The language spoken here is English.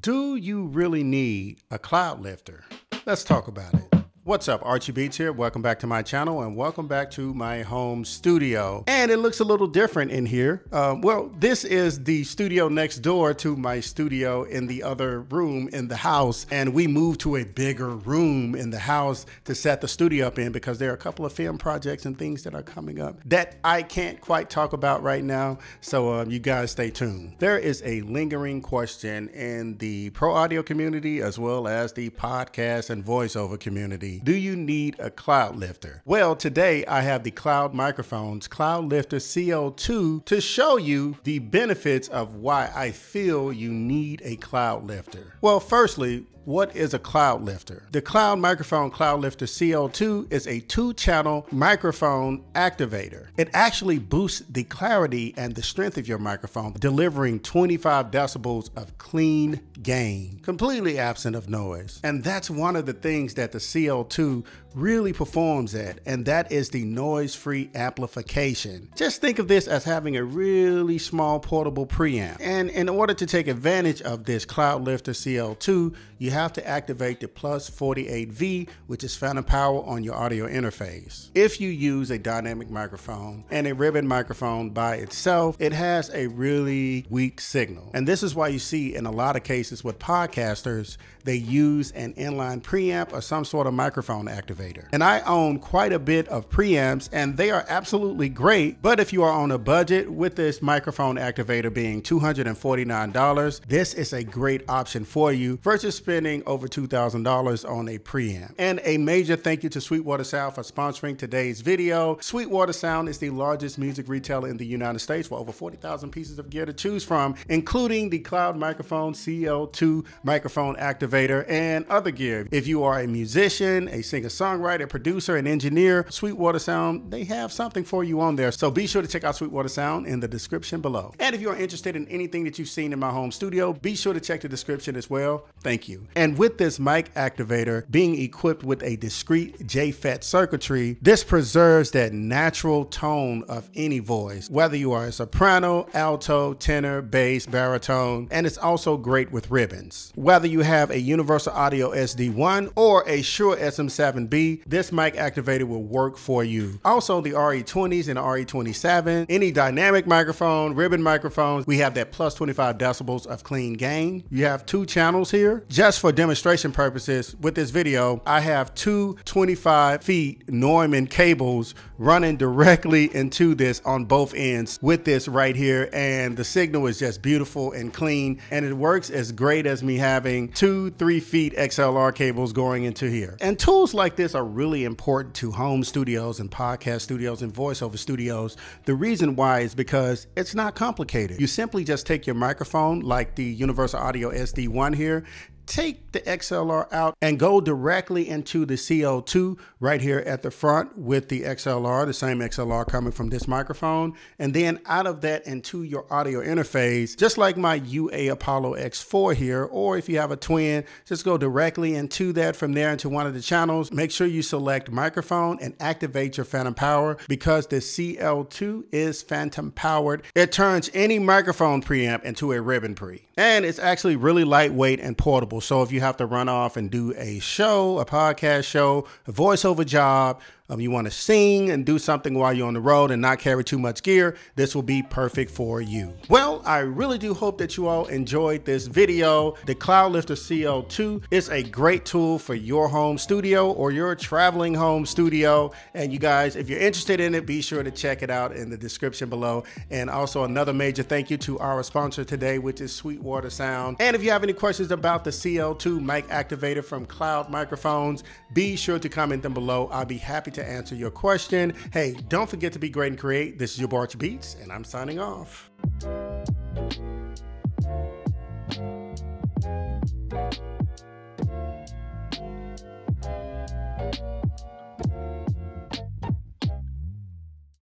Do you really need a cloud lifter? Let's talk about it. What's up, Archie Beats here. Welcome back to my channel and welcome back to my home studio. And it looks a little different in here. Um, well, this is the studio next door to my studio in the other room in the house. And we moved to a bigger room in the house to set the studio up in because there are a couple of film projects and things that are coming up that I can't quite talk about right now. So um, you guys stay tuned. There is a lingering question in the pro audio community as well as the podcast and voiceover community do you need a cloud lifter? Well, today I have the Cloud Microphones Cloud Lifter CO2 to show you the benefits of why I feel you need a cloud lifter. Well, firstly, what is a cloud lifter? The Cloud Microphone Cloud Lifter CO2 is a two channel microphone activator. It actually boosts the clarity and the strength of your microphone, delivering 25 decibels of clean gain, completely absent of noise. And that's one of the things that the CO2 2 really performs at, and that is the noise-free amplification. Just think of this as having a really small portable preamp. And in order to take advantage of this CloudLifter CL2, you have to activate the plus 48V, which is phantom power on your audio interface. If you use a dynamic microphone and a ribbon microphone by itself, it has a really weak signal. And this is why you see in a lot of cases with podcasters, they use an inline preamp or some sort of microphone microphone activator. And I own quite a bit of preamps and they are absolutely great, but if you are on a budget with this microphone activator being $249, this is a great option for you versus spending over $2,000 on a preamp. And a major thank you to Sweetwater Sound for sponsoring today's video. Sweetwater Sound is the largest music retailer in the United States with over 40,000 pieces of gear to choose from, including the Cloud Microphone CL2 microphone activator and other gear. If you are a musician, musician, a singer songwriter, producer, and engineer, Sweetwater Sound, they have something for you on there. So be sure to check out Sweetwater Sound in the description below. And if you're interested in anything that you've seen in my home studio, be sure to check the description as well. Thank you. And with this mic activator being equipped with a discrete JFET circuitry, this preserves that natural tone of any voice, whether you are a soprano, alto, tenor, bass, baritone, and it's also great with ribbons. Whether you have a Universal Audio SD1 or a Shure SM7B, this mic activator will work for you. Also, the RE20s and RE27, any dynamic microphone, ribbon microphones, we have that plus 25 decibels of clean gain. You have two channels here. Just for demonstration purposes, with this video, I have two 25 feet Neumann cables running directly into this on both ends with this right here. And the signal is just beautiful and clean. And it works as great as me having two three feet XLR cables going into here. And tools like this are really important to home studios and podcast studios and voiceover studios. The reason why is because it's not complicated. You simply just take your microphone, like the Universal Audio SD1 here, take the XLR out and go directly into the CO2 right here at the front with the XLR, the same XLR coming from this microphone. And then out of that into your audio interface, just like my UA Apollo X4 here, or if you have a twin, just go directly into that from there into one of the channels. Make sure you select microphone and activate your phantom power because the CL2 is phantom powered. It turns any microphone preamp into a ribbon pre. And it's actually really lightweight and portable available. So if you have to run off and do a show, a podcast show, a voiceover job, um, you want to sing and do something while you're on the road and not carry too much gear, this will be perfect for you. Well, I really do hope that you all enjoyed this video. The Cloudlifter CO2 is a great tool for your home studio or your traveling home studio. And you guys, if you're interested in it, be sure to check it out in the description below. And also another major thank you to our sponsor today, which is Sweetwater Sound. And if you have any questions about the CO2 mic activator from Cloud Microphones, be sure to comment them below. I'll be happy to answer your question. Hey, don't forget to be great and create. This is your Barch Beats, and I'm signing off.